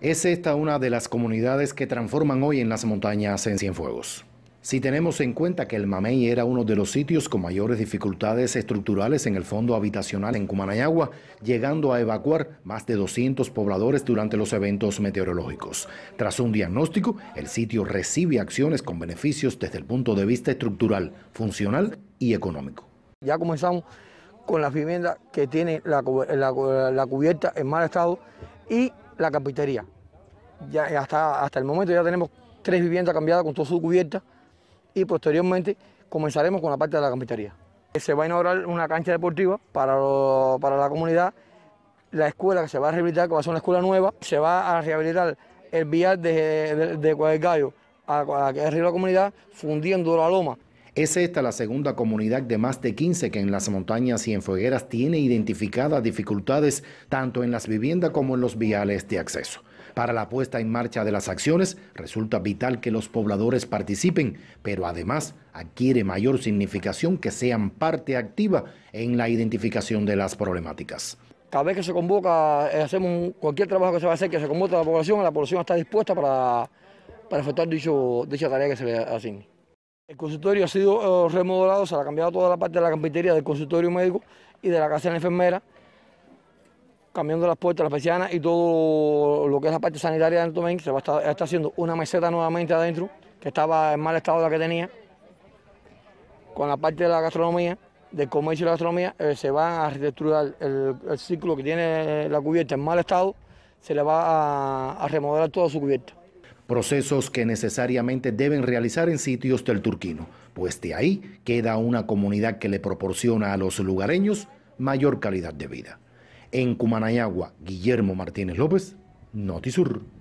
Es esta una de las comunidades que transforman hoy en las montañas en Cienfuegos. Si tenemos en cuenta que el Mamey era uno de los sitios con mayores dificultades estructurales en el fondo habitacional en Cumanayagua, llegando a evacuar más de 200 pobladores durante los eventos meteorológicos. Tras un diagnóstico, el sitio recibe acciones con beneficios desde el punto de vista estructural, funcional y económico. Ya comenzamos con la vivienda que tiene la, la cubierta en mal estado y la carpintería. Ya, eh, hasta, hasta el momento ya tenemos tres viviendas cambiadas con toda su cubierta y posteriormente comenzaremos con la parte de la carpintería. Se va a inaugurar una cancha deportiva para, la comunidad, la escuela que se va a rehabilitar, que va a ser una escuela nueva, se va a rehabilitar el vial de, de, de Gallo a, a, a la comunidad, fundiendo la loma es esta la segunda comunidad de más de 15 que en las montañas y en fogueras tiene identificadas dificultades tanto en las viviendas como en los viales de acceso. Para la puesta en marcha de las acciones resulta vital que los pobladores participen, pero además adquiere mayor significación que sean parte activa en la identificación de las problemáticas. Cada vez que se convoca, eh, hacemos cualquier trabajo que se va a hacer, que se convoca a la población, la población está dispuesta para, para efectuar dicho, dicha tarea que se le así el consultorio ha sido eh, remodelado, se ha cambiado toda la parte de la campitería del consultorio médico y de la casa de la enfermera, cambiando las puertas, las persianas y todo lo que es la parte sanitaria dentro domingo, Se va a estar, está haciendo una meseta nuevamente adentro, que estaba en mal estado la que tenía. Con la parte de la gastronomía, del comercio y la gastronomía, eh, se va a reestructurar el, círculo que tiene la cubierta en mal estado, se le va a remodelar toda su cubierta procesos que necesariamente deben realizar en sitios del Turquino, pues de ahí queda una comunidad que le proporciona a los lugareños mayor calidad de vida. En Cumanayagua, Guillermo Martínez López, Notisur.